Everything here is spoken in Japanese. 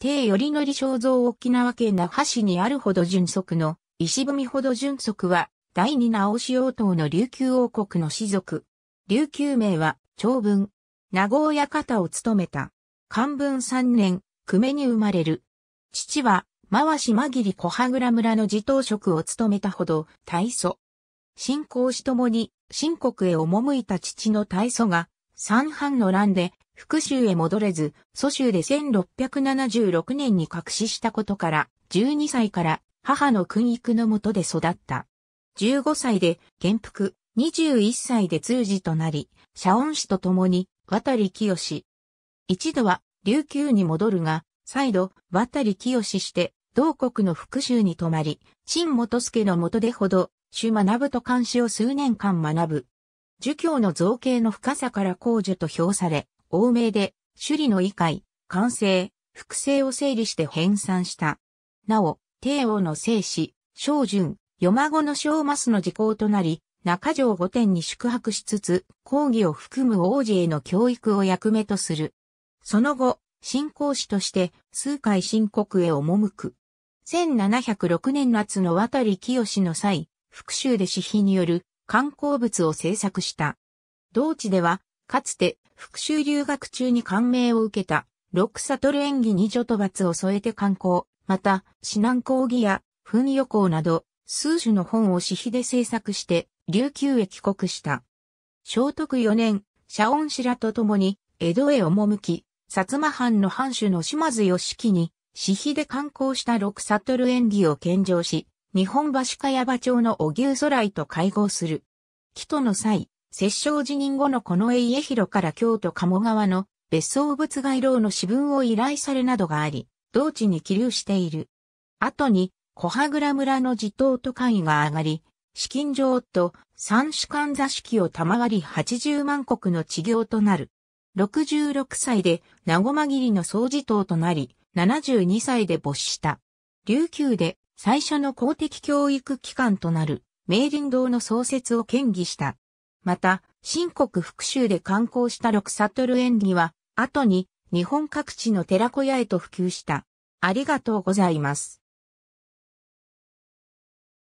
帝頼則肖像沖縄県那覇市にあるほど純足の石踏みほど純足は第二直し王党の琉球王国の士族。琉球名は長文。名古屋方を務めた。漢文三年、久米に生まれる。父は、回し紛り小羽倉村の自頭職を務めたほど、大祖。信仰しともに、新国へ赴いた父の大祖が、三藩の乱で、福州へ戻れず、蘇州で1676年に隠ししたことから、12歳から母の訓育のもとで育った。15歳で元服、21歳で通事となり、謝恩師と共に渡り清。一度は琉球に戻るが、再度渡り清して、同国の福州に泊まり、陳元助の下でほど、主学ぶと監視を数年間学ぶ。儒教の造形の深さから公助と評され、欧米で、首里の異界、完成、複製を整理して編纂した。なお、帝王の生死、小順、夜孫の小マの時効となり、中条御殿に宿泊しつつ、講義を含む王子への教育を役目とする。その後、信仰師として数回新国へ赴く。1706年夏の渡り清の際、復讐で私費による観光物を制作した。同地ではかつて、復讐留学中に感銘を受けた、六ル演技に女と罰を添えて観光、また、指南講義や、噴予行など、数種の本を私費で制作して、琉球へ帰国した。聖徳4年、謝恩氏らと共に、江戸へ赴き、薩摩藩の藩主の島津義樹に、私費で観光した六ル演技を献上し、日本橋茅場町のお牛空井と会合する。帰途の際、摂政辞任後のこの家広から京都鴨川の別荘物外老の私文を依頼されなどがあり、同地に起流している。後に、小羽倉村の地頭と会が上がり、資金上と三種間座敷を賜り80万国の治業となる。66歳で名護間切の総事頭となり、72歳で没した。琉球で最初の公的教育機関となる、明林堂の創設を建議した。また、新国復讐で観光した六悟演技は、後に日本各地の寺小屋へと普及した。ありがとうございます。